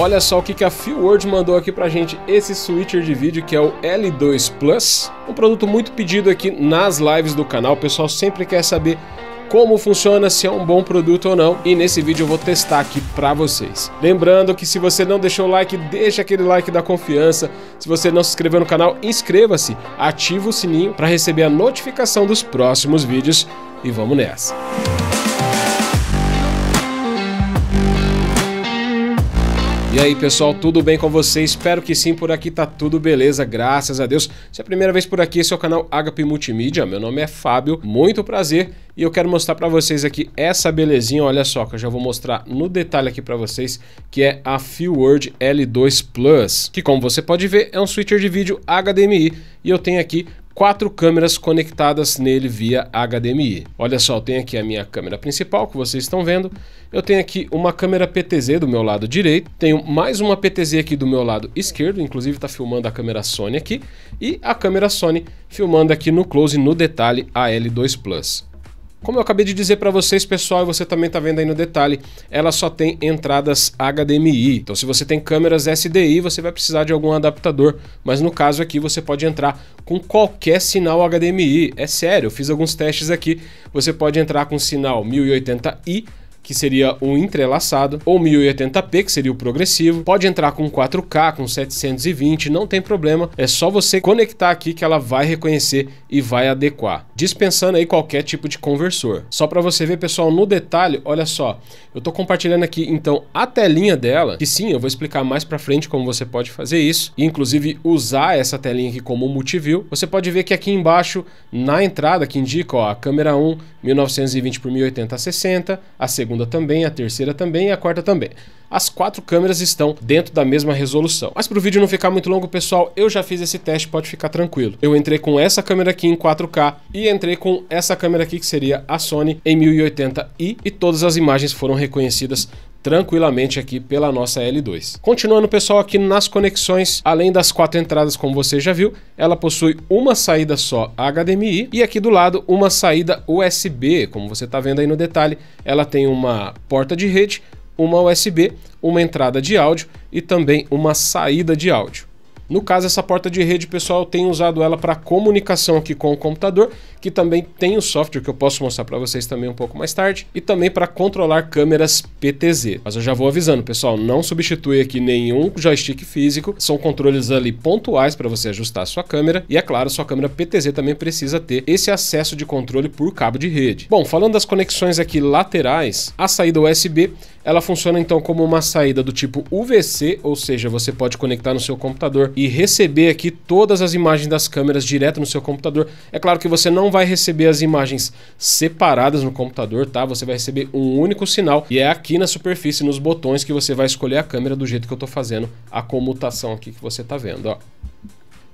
Olha só o que a Phil Word mandou aqui pra gente, esse switcher de vídeo que é o L2 Plus, um produto muito pedido aqui nas lives do canal, o pessoal sempre quer saber como funciona, se é um bom produto ou não, e nesse vídeo eu vou testar aqui para vocês. Lembrando que se você não deixou o like, deixa aquele like da confiança. Se você não se inscreveu no canal, inscreva-se, ativa o sininho para receber a notificação dos próximos vídeos e vamos nessa. E aí, pessoal, tudo bem com vocês? Espero que sim, por aqui tá tudo beleza, graças a Deus. Se é a primeira vez por aqui, esse é o canal HP Multimídia, meu nome é Fábio, muito prazer, e eu quero mostrar para vocês aqui essa belezinha, olha só, que eu já vou mostrar no detalhe aqui para vocês, que é a FreeWord L2 Plus, que como você pode ver, é um switcher de vídeo HDMI, e eu tenho aqui quatro câmeras conectadas nele via HDMI. Olha só, tenho aqui a minha câmera principal que vocês estão vendo. Eu tenho aqui uma câmera PTZ do meu lado direito, tenho mais uma PTZ aqui do meu lado esquerdo, inclusive está filmando a câmera Sony aqui, e a câmera Sony filmando aqui no close no detalhe a L2 Plus. Como eu acabei de dizer para vocês, pessoal, e você também está vendo aí no detalhe, ela só tem entradas HDMI. Então, se você tem câmeras SDI, você vai precisar de algum adaptador, mas no caso aqui você pode entrar com qualquer sinal HDMI. É sério, eu fiz alguns testes aqui. Você pode entrar com sinal 1080i que seria o entrelaçado, ou 1080p, que seria o progressivo. Pode entrar com 4K, com 720, não tem problema, é só você conectar aqui que ela vai reconhecer e vai adequar, dispensando aí qualquer tipo de conversor. Só para você ver, pessoal, no detalhe, olha só, eu estou compartilhando aqui então a telinha dela, que sim, eu vou explicar mais para frente como você pode fazer isso, e inclusive usar essa telinha aqui como multiview. Você pode ver que aqui embaixo, na entrada que indica, ó, a câmera 1 1920 por 1080 a 60, a segunda segunda também, a terceira também e a quarta também. As quatro câmeras estão dentro da mesma resolução. Mas para o vídeo não ficar muito longo, pessoal, eu já fiz esse teste, pode ficar tranquilo. Eu entrei com essa câmera aqui em 4K e entrei com essa câmera aqui que seria a Sony em 1080i e todas as imagens foram reconhecidas tranquilamente aqui pela nossa L2. Continuando, pessoal, aqui nas conexões, além das quatro entradas, como você já viu, ela possui uma saída só HDMI e aqui do lado uma saída USB. Como você está vendo aí no detalhe, ela tem uma porta de rede, uma USB, uma entrada de áudio e também uma saída de áudio. No caso, essa porta de rede, pessoal, eu tenho usado ela para comunicação aqui com o computador, que também tem o software que eu posso mostrar para vocês também um pouco mais tarde, e também para controlar câmeras PTZ. Mas eu já vou avisando, pessoal, não substitui aqui nenhum joystick físico, são controles ali pontuais para você ajustar a sua câmera, e é claro, sua câmera PTZ também precisa ter esse acesso de controle por cabo de rede. Bom, falando das conexões aqui laterais, a saída USB ela funciona então como uma saída do tipo UVC, ou seja, você pode conectar no seu computador e receber aqui todas as imagens das câmeras direto no seu computador. É claro que você não vai receber as imagens separadas no computador, tá? Você vai receber um único sinal e é aqui na superfície, nos botões, que você vai escolher a câmera do jeito que eu estou fazendo a comutação aqui que você está vendo, ó.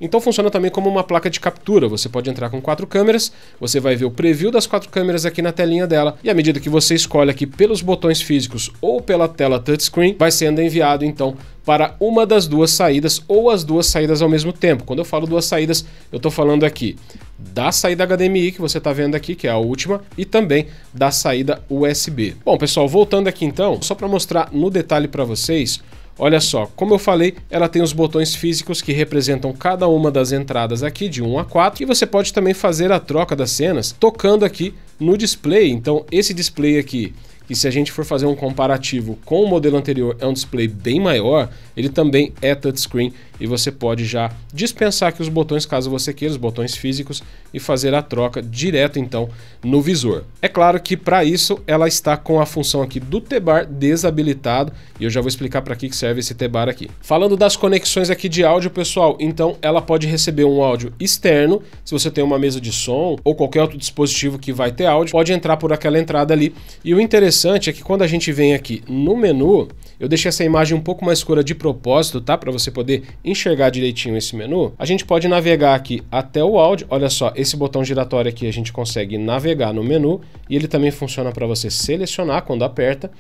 Então funciona também como uma placa de captura. Você pode entrar com quatro câmeras, você vai ver o preview das quatro câmeras aqui na telinha dela, e à medida que você escolhe aqui pelos botões físicos ou pela tela touchscreen, vai sendo enviado então para uma das duas saídas ou as duas saídas ao mesmo tempo. Quando eu falo duas saídas, eu estou falando aqui da saída HDMI que você está vendo aqui, que é a última, e também da saída USB. Bom, pessoal, voltando aqui então, só para mostrar no detalhe para vocês Olha só, como eu falei, ela tem os botões físicos que representam cada uma das entradas aqui de 1 a 4 e você pode também fazer a troca das cenas tocando aqui no display. Então esse display aqui e se a gente for fazer um comparativo com o modelo anterior, é um display bem maior, ele também é touchscreen e você pode já dispensar aqui os botões caso você queira, os botões físicos e fazer a troca direto então no visor. É claro que para isso ela está com a função aqui do T-bar desabilitado e eu já vou explicar para que serve esse T-bar aqui. Falando das conexões aqui de áudio, pessoal, então ela pode receber um áudio externo, se você tem uma mesa de som ou qualquer outro dispositivo que vai ter áudio, pode entrar por aquela entrada ali e o interessante interessante é que quando a gente vem aqui no menu, eu deixei essa imagem um pouco mais escura de propósito, tá? Para você poder enxergar direitinho esse menu. A gente pode navegar aqui até o áudio. Olha só, esse botão giratório aqui a gente consegue navegar no menu e ele também funciona para você selecionar quando aperta.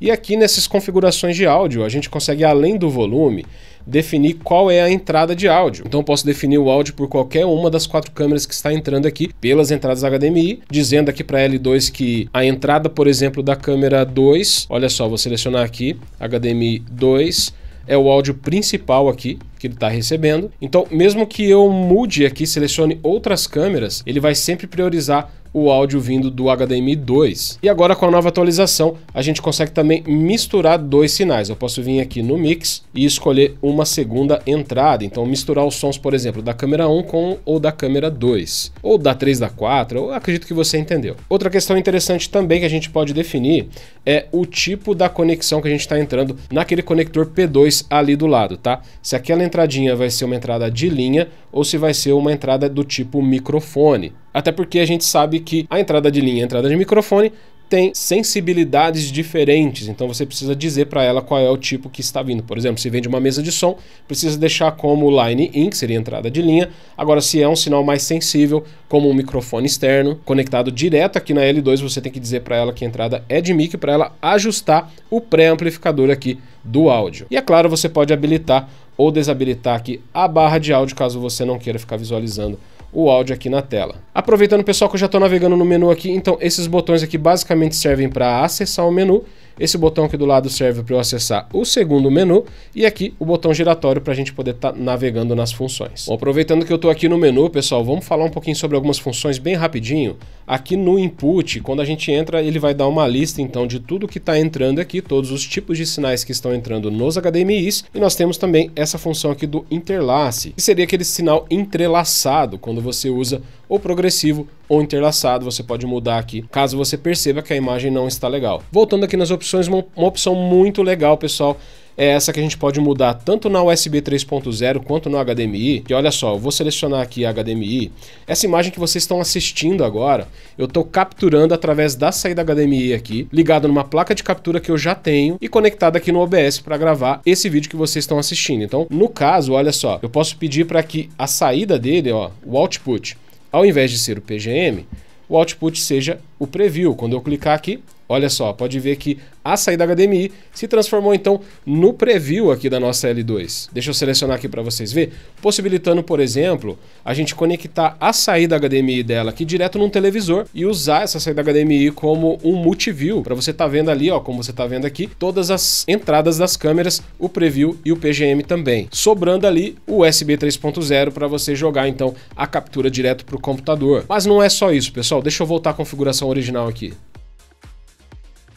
E aqui nessas configurações de áudio, a gente consegue, além do volume, definir qual é a entrada de áudio. Então posso definir o áudio por qualquer uma das quatro câmeras que está entrando aqui pelas entradas HDMI, dizendo aqui para L2 que a entrada, por exemplo, da câmera 2, olha só, vou selecionar aqui HDMI 2, é o áudio principal aqui que ele está recebendo. Então, mesmo que eu mude aqui, selecione outras câmeras, ele vai sempre priorizar o áudio vindo do HDMI 2. E agora com a nova atualização, a gente consegue também misturar dois sinais. Eu posso vir aqui no mix e escolher uma segunda entrada, então misturar os sons, por exemplo, da câmera 1 com ou da câmera 2, ou da 3 da 4, eu acredito que você entendeu. Outra questão interessante também que a gente pode definir é o tipo da conexão que a gente está entrando naquele conector P2 ali do lado, tá? Se aquela entradinha vai ser uma entrada de linha ou se vai ser uma entrada do tipo microfone. Até porque a gente sabe que a entrada de linha e a entrada de microfone tem sensibilidades diferentes, então você precisa dizer para ela qual é o tipo que está vindo. Por exemplo, se vende uma mesa de som, precisa deixar como line in, que seria entrada de linha. Agora, se é um sinal mais sensível, como um microfone externo conectado direto aqui na L2, você tem que dizer para ela que a entrada é de mic para ela ajustar o pré-amplificador aqui do áudio. E é claro, você pode habilitar ou desabilitar aqui a barra de áudio caso você não queira ficar visualizando o áudio aqui na tela. Aproveitando pessoal que eu já estou navegando no menu aqui, então esses botões aqui basicamente servem para acessar o menu esse botão aqui do lado serve para eu acessar o segundo menu e aqui o botão giratório para a gente poder estar tá navegando nas funções. Bom, aproveitando que eu estou aqui no menu, pessoal, vamos falar um pouquinho sobre algumas funções bem rapidinho. Aqui no input, quando a gente entra, ele vai dar uma lista então de tudo que está entrando aqui, todos os tipos de sinais que estão entrando nos HDMIs e nós temos também essa função aqui do interlace, que seria aquele sinal entrelaçado quando você usa ou progressivo ou interlaçado, você pode mudar aqui, caso você perceba que a imagem não está legal. Voltando aqui nas opções, uma, uma opção muito legal, pessoal, é essa que a gente pode mudar tanto na USB 3.0 quanto no HDMI. E olha só, eu vou selecionar aqui a HDMI. Essa imagem que vocês estão assistindo agora, eu estou capturando através da saída HDMI aqui, ligado numa placa de captura que eu já tenho e conectado aqui no OBS para gravar esse vídeo que vocês estão assistindo. Então, no caso, olha só, eu posso pedir para que a saída dele, ó, o output, ao invés de ser o PGM, o output seja o preview. Quando eu clicar aqui, Olha só, pode ver que a saída HDMI se transformou então no preview aqui da nossa L2. Deixa eu selecionar aqui para vocês ver, possibilitando, por exemplo, a gente conectar a saída HDMI dela aqui direto num televisor e usar essa saída HDMI como um multiview, para você estar tá vendo ali, ó, como você está vendo aqui, todas as entradas das câmeras, o preview e o PGM também. Sobrando ali o USB 3.0 para você jogar então a captura direto para o computador. Mas não é só isso, pessoal. Deixa eu voltar à configuração original aqui.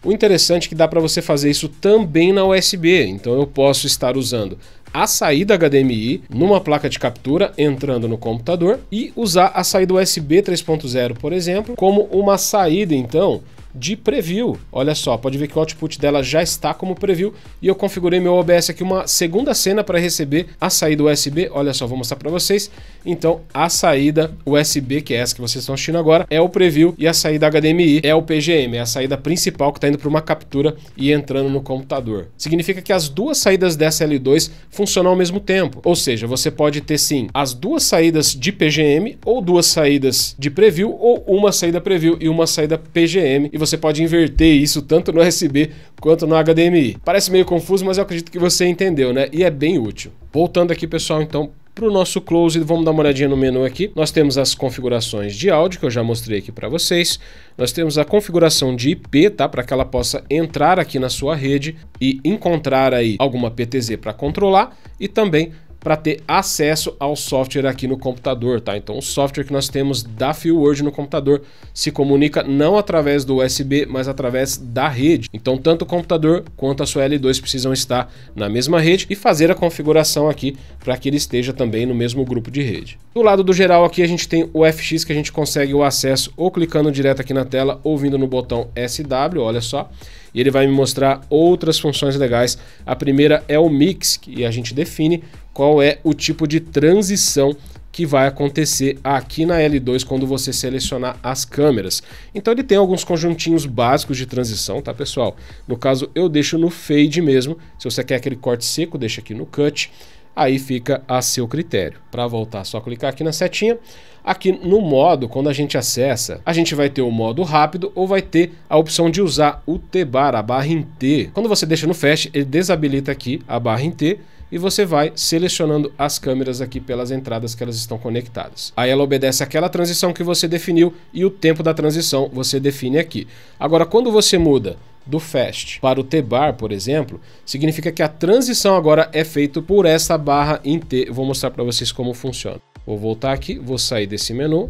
O interessante é que dá para você fazer isso também na USB, então eu posso estar usando a saída HDMI numa placa de captura entrando no computador e usar a saída USB 3.0, por exemplo, como uma saída então de preview. Olha só, pode ver que o output dela já está como preview e eu configurei meu OBS aqui uma segunda cena para receber a saída USB. Olha só, vou mostrar para vocês. Então, a saída USB, que é essa que vocês estão assistindo agora, é o preview e a saída HDMI é o PGM, é a saída principal que está indo para uma captura e entrando no computador. Significa que as duas saídas dessa L2 funcionam ao mesmo tempo, ou seja, você pode ter sim as duas saídas de PGM ou duas saídas de preview ou uma saída preview e uma saída PGM e você pode inverter isso tanto no USB quanto no HDMI. Parece meio confuso, mas eu acredito que você entendeu, né? E é bem útil. Voltando aqui, pessoal, então para o nosso close, vamos dar uma olhadinha no menu aqui. Nós temos as configurações de áudio que eu já mostrei aqui para vocês. Nós temos a configuração de IP, tá? Para que ela possa entrar aqui na sua rede e encontrar aí alguma PTZ para controlar e também para ter acesso ao software aqui no computador, tá? Então o software que nós temos da Fieldword no computador se comunica não através do USB, mas através da rede. Então tanto o computador quanto a sua L2 precisam estar na mesma rede e fazer a configuração aqui para que ele esteja também no mesmo grupo de rede. Do lado do geral aqui a gente tem o FX que a gente consegue o acesso ou clicando direto aqui na tela ou vindo no botão SW, olha só e ele vai me mostrar outras funções legais. A primeira é o mix, que a gente define qual é o tipo de transição que vai acontecer aqui na L2 quando você selecionar as câmeras. Então ele tem alguns conjuntinhos básicos de transição, tá pessoal? No caso eu deixo no fade mesmo, se você quer aquele corte seco deixa aqui no cut, aí fica a seu critério. Para voltar só clicar aqui na setinha. Aqui no modo, quando a gente acessa, a gente vai ter o modo rápido ou vai ter a opção de usar o T-bar, a barra em T. Quando você deixa no fast, ele desabilita aqui a barra em T e você vai selecionando as câmeras aqui pelas entradas que elas estão conectadas. Aí ela obedece aquela transição que você definiu e o tempo da transição você define aqui. Agora, quando você muda do fast para o T-bar, por exemplo, significa que a transição agora é feita por essa barra em T. vou mostrar para vocês como funciona. Vou voltar aqui, vou sair desse menu,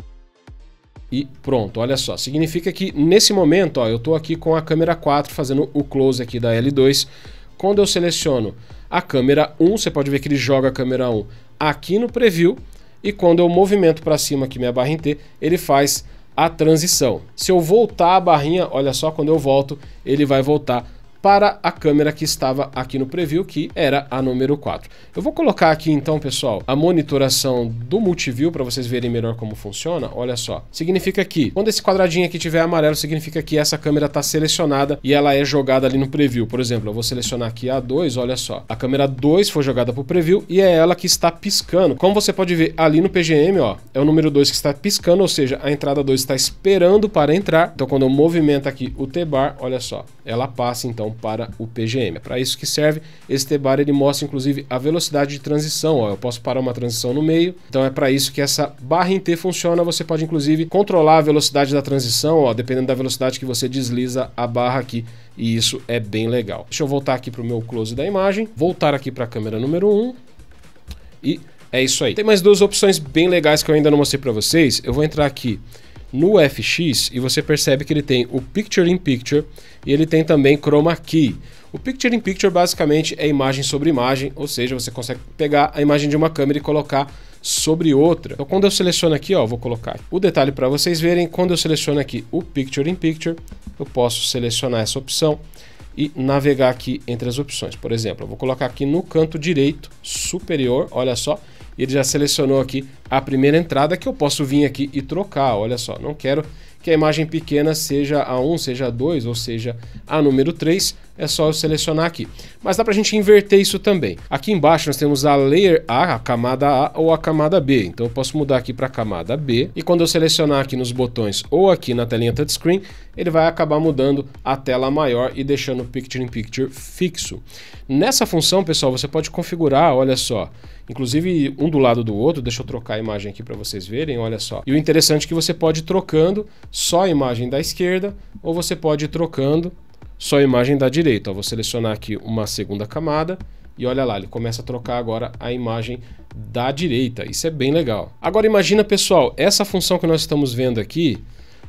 e pronto, olha só, significa que nesse momento ó, eu estou aqui com a câmera 4 fazendo o close aqui da L2, quando eu seleciono a câmera 1, você pode ver que ele joga a câmera 1 aqui no preview e quando eu movimento para cima aqui minha barra em T, ele faz a transição. Se eu voltar a barrinha, olha só, quando eu volto, ele vai voltar para a câmera que estava aqui no preview, que era a número 4. Eu vou colocar aqui então, pessoal, a monitoração do multiview para vocês verem melhor como funciona. Olha só. Significa que quando esse quadradinho aqui tiver amarelo, significa que essa câmera está selecionada e ela é jogada ali no preview. Por exemplo, eu vou selecionar aqui a 2, olha só. A câmera 2 foi jogada para o preview e é ela que está piscando. Como você pode ver ali no PGM, ó, é o número 2 que está piscando, ou seja, a entrada 2 está esperando para entrar. Então quando eu movimento aqui o T-bar, olha só, ela passa então transição para o PGM. É para isso que serve. Esse T-bar ele mostra inclusive a velocidade de transição. Ó, eu posso parar uma transição no meio. Então é para isso que essa barra em T funciona. Você pode inclusive controlar a velocidade da transição, ó, dependendo da velocidade que você desliza a barra aqui. E isso é bem legal. Deixa eu voltar aqui para o meu close da imagem. Voltar aqui para a câmera número 1. E é isso aí. Tem mais duas opções bem legais que eu ainda não mostrei para vocês. Eu vou entrar aqui no FX e você percebe que ele tem o Picture in Picture e ele tem também Chroma Key. O Picture in Picture basicamente é imagem sobre imagem, ou seja, você consegue pegar a imagem de uma câmera e colocar sobre outra. Então quando eu seleciono aqui, ó, vou colocar o detalhe para vocês verem, quando eu seleciono aqui o Picture in Picture, eu posso selecionar essa opção e navegar aqui entre as opções. Por exemplo, eu vou colocar aqui no canto direito superior, olha só, ele já selecionou aqui a primeira entrada que eu posso vir aqui e trocar. Olha só, não quero que a imagem pequena seja a 1, seja a 2 ou seja a número 3 é só eu selecionar aqui. Mas dá para a gente inverter isso também. Aqui embaixo nós temos a Layer A, a camada A ou a camada B. Então eu posso mudar aqui para a camada B e quando eu selecionar aqui nos botões ou aqui na telinha touchscreen, ele vai acabar mudando a tela maior e deixando o Picture in Picture fixo. Nessa função, pessoal, você pode configurar, olha só, inclusive um do lado do outro, deixa eu trocar a imagem aqui para vocês verem, olha só. E o interessante é que você pode ir trocando só a imagem da esquerda ou você pode ir trocando só a imagem da direita. Vou selecionar aqui uma segunda camada e olha lá, ele começa a trocar agora a imagem da direita. Isso é bem legal. Agora imagina, pessoal, essa função que nós estamos vendo aqui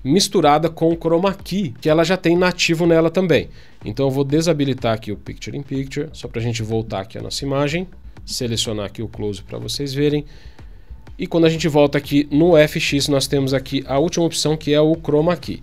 misturada com o Chroma Key, que ela já tem nativo nela também. Então eu vou desabilitar aqui o Picture in Picture, só para a gente voltar aqui a nossa imagem, selecionar aqui o Close para vocês verem. E quando a gente volta aqui no FX, nós temos aqui a última opção que é o Chroma Key.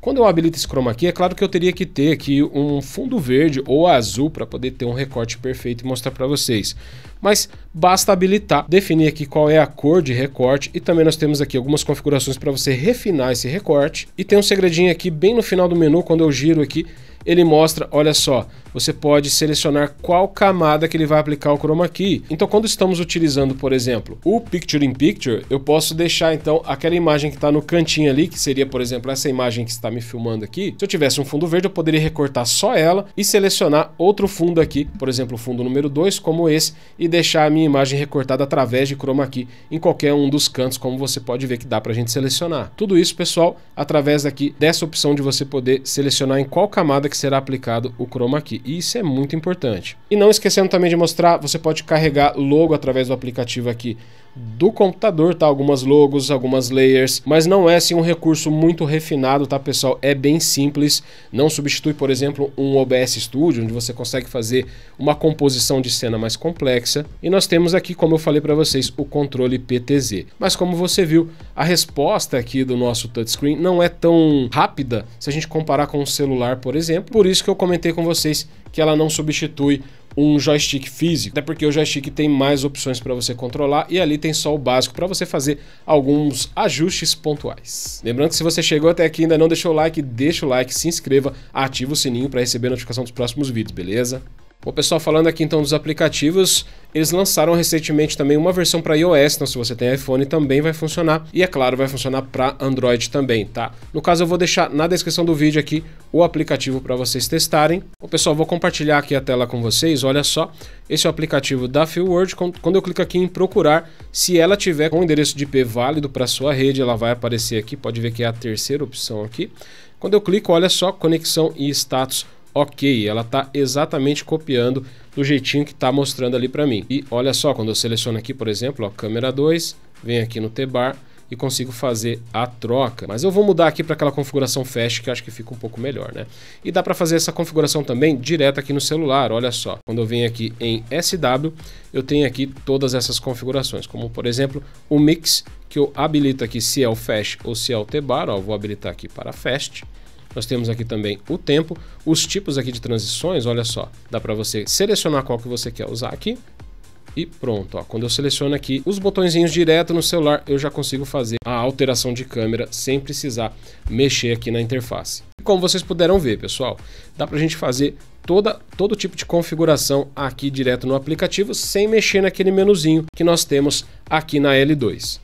Quando eu habilito esse chroma aqui, é claro que eu teria que ter aqui um fundo verde ou azul para poder ter um recorte perfeito e mostrar para vocês. Mas basta habilitar, definir aqui qual é a cor de recorte e também nós temos aqui algumas configurações para você refinar esse recorte. E tem um segredinho aqui bem no final do menu, quando eu giro aqui, ele mostra, olha só, você pode selecionar qual camada que ele vai aplicar o chroma key. Então quando estamos utilizando, por exemplo, o Picture in Picture, eu posso deixar então aquela imagem que está no cantinho ali, que seria, por exemplo, essa imagem que está me filmando aqui. Se eu tivesse um fundo verde, eu poderia recortar só ela e selecionar outro fundo aqui, por exemplo, o fundo número 2, como esse, e deixar a minha imagem recortada através de chroma key em qualquer um dos cantos, como você pode ver que dá para a gente selecionar. Tudo isso, pessoal, através daqui dessa opção de você poder selecionar em qual camada que será aplicado o chroma key. E isso é muito importante. E não esquecendo também de mostrar, você pode carregar logo através do aplicativo aqui do computador, tá? Algumas logos, algumas layers, mas não é assim um recurso muito refinado, tá, pessoal? É bem simples, não substitui, por exemplo, um OBS Studio, onde você consegue fazer uma composição de cena mais complexa. E nós temos aqui, como eu falei para vocês, o controle PTZ. Mas como você viu, a resposta aqui do nosso touchscreen não é tão rápida se a gente comparar com um celular, por exemplo. Por isso que eu comentei com vocês que ela não substitui um joystick físico, até porque o joystick tem mais opções para você controlar e ali tem só o básico para você fazer alguns ajustes pontuais. Lembrando que se você chegou até aqui e ainda não deixou o like, deixa o like, se inscreva, ativa o sininho para receber notificação dos próximos vídeos, beleza? O pessoal falando aqui então dos aplicativos, eles lançaram recentemente também uma versão para iOS, então se você tem iPhone também vai funcionar e é claro, vai funcionar para Android também, tá? No caso eu vou deixar na descrição do vídeo aqui o aplicativo para vocês testarem. O pessoal vou compartilhar aqui a tela com vocês, olha só. Esse é o aplicativo da Fieldword, quando eu clico aqui em procurar, se ela tiver com endereço de IP válido para sua rede, ela vai aparecer aqui, pode ver que é a terceira opção aqui. Quando eu clico, olha só, conexão e status ok, ela está exatamente copiando do jeitinho que está mostrando ali para mim. E olha só, quando eu seleciono aqui, por exemplo, ó, câmera 2, venho aqui no T-bar e consigo fazer a troca. Mas eu vou mudar aqui para aquela configuração fast que eu acho que fica um pouco melhor, né? E dá para fazer essa configuração também direto aqui no celular, olha só. Quando eu venho aqui em SW, eu tenho aqui todas essas configurações, como por exemplo, o mix que eu habilito aqui se é o fast ou se é o T-bar, vou habilitar aqui para fast. Nós temos aqui também o tempo, os tipos aqui de transições, olha só, dá para você selecionar qual que você quer usar aqui e pronto. Ó. Quando eu seleciono aqui os botõezinhos direto no celular, eu já consigo fazer a alteração de câmera sem precisar mexer aqui na interface. E como vocês puderam ver, pessoal, dá para a gente fazer toda, todo tipo de configuração aqui direto no aplicativo sem mexer naquele menuzinho que nós temos aqui na L2.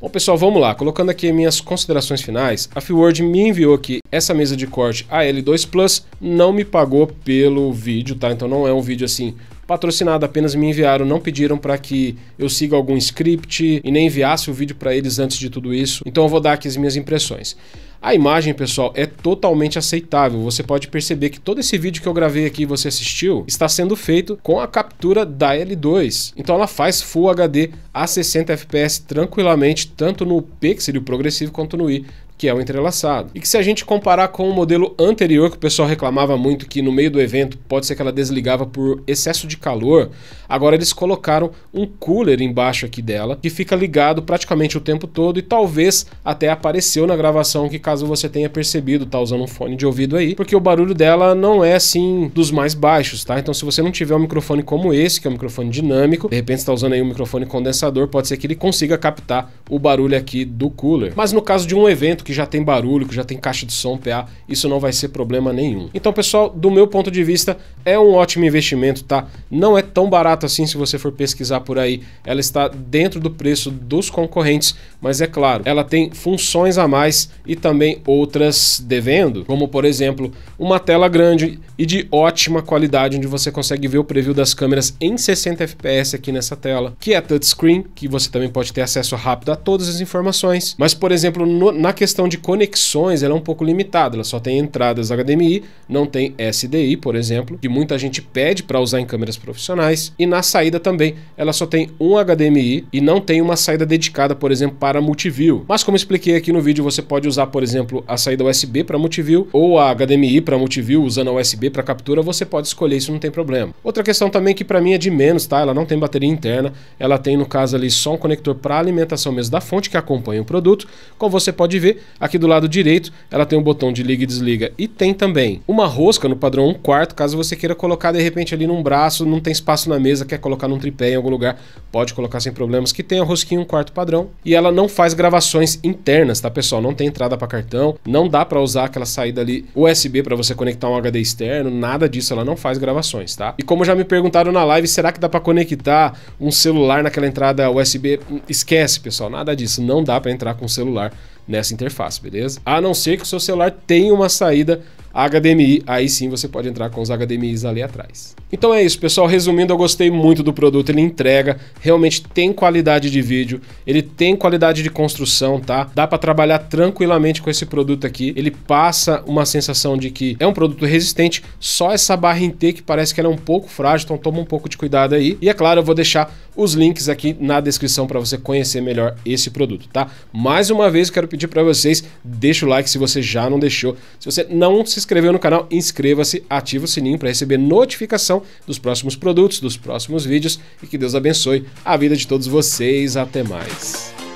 Bom, pessoal, vamos lá. Colocando aqui minhas considerações finais, a fiword me enviou aqui essa mesa de corte AL2 Plus, não me pagou pelo vídeo, tá? Então não é um vídeo assim patrocinado, apenas me enviaram, não pediram para que eu siga algum script e nem enviasse o vídeo para eles antes de tudo isso. Então eu vou dar aqui as minhas impressões. A imagem, pessoal, é totalmente aceitável. Você pode perceber que todo esse vídeo que eu gravei aqui e você assistiu está sendo feito com a captura da L2. Então ela faz Full HD a 60 FPS tranquilamente, tanto no pixel o progressivo quanto no i que é o entrelaçado. E que se a gente comparar com o modelo anterior, que o pessoal reclamava muito que no meio do evento pode ser que ela desligava por excesso de calor, agora eles colocaram um cooler embaixo aqui dela, que fica ligado praticamente o tempo todo e talvez até apareceu na gravação que caso você tenha percebido, tá usando um fone de ouvido aí, porque o barulho dela não é assim dos mais baixos, tá? Então se você não tiver um microfone como esse, que é um microfone dinâmico, de repente está usando aí um microfone condensador, pode ser que ele consiga captar o barulho aqui do cooler. Mas no caso de um evento que já tem barulho, que já tem caixa de som PA, isso não vai ser problema nenhum. Então, pessoal, do meu ponto de vista, é um ótimo investimento, tá? Não é tão barato assim se você for pesquisar por aí. Ela está dentro do preço dos concorrentes, mas é claro, ela tem funções a mais e também também outras devendo, como por exemplo uma tela grande e de ótima qualidade, onde você consegue ver o preview das câmeras em 60 fps aqui nessa tela, que é touchscreen, que você também pode ter acesso rápido a todas as informações. Mas, por exemplo, no, na questão de conexões, ela é um pouco limitada, ela só tem entradas HDMI, não tem SDI, por exemplo, que muita gente pede para usar em câmeras profissionais, e na saída também ela só tem um HDMI e não tem uma saída dedicada, por exemplo, para multiview. Mas, como expliquei aqui no vídeo, você pode usar, por exemplo, exemplo, a saída USB para Multiview ou a HDMI para Multiview usando a USB para captura, você pode escolher, isso não tem problema. Outra questão também que para mim é de menos, tá? Ela não tem bateria interna, ela tem no caso ali só um conector para alimentação mesmo da fonte que acompanha o produto. Como você pode ver, aqui do lado direito, ela tem um botão de liga e desliga e tem também uma rosca no padrão 1 quarto, caso você queira colocar de repente ali num braço, não tem espaço na mesa, quer colocar num tripé em algum lugar, pode colocar sem problemas, que tem a rosquinha 1 quarto padrão. E ela não faz gravações internas, tá pessoal? Não tem entrada para cartão. Não dá para usar aquela saída ali USB para você conectar um HD externo, nada disso, ela não faz gravações, tá? E como já me perguntaram na live, será que dá para conectar um celular naquela entrada USB? Hum, esquece, pessoal, nada disso, não dá para entrar com celular nessa interface, beleza? A não ser que o seu celular tenha uma saída HDMI, aí sim você pode entrar com os HDMIs ali atrás. Então é isso, pessoal. Resumindo, eu gostei muito do produto, ele entrega, realmente tem qualidade de vídeo, ele tem qualidade de construção, tá? Dá para trabalhar tranquilamente com esse produto aqui. Ele passa uma sensação de que é um produto resistente, só essa barra que parece que ela é um pouco frágil, então toma um pouco de cuidado aí. E é claro, eu vou deixar os links aqui na descrição para você conhecer melhor esse produto, tá? Mais uma vez, quero pedir para vocês, deixa o like se você já não deixou. Se você não se inscreveu no canal, inscreva-se, ativa o sininho para receber notificação dos próximos produtos, dos próximos vídeos e que Deus abençoe a vida de todos vocês. Até mais.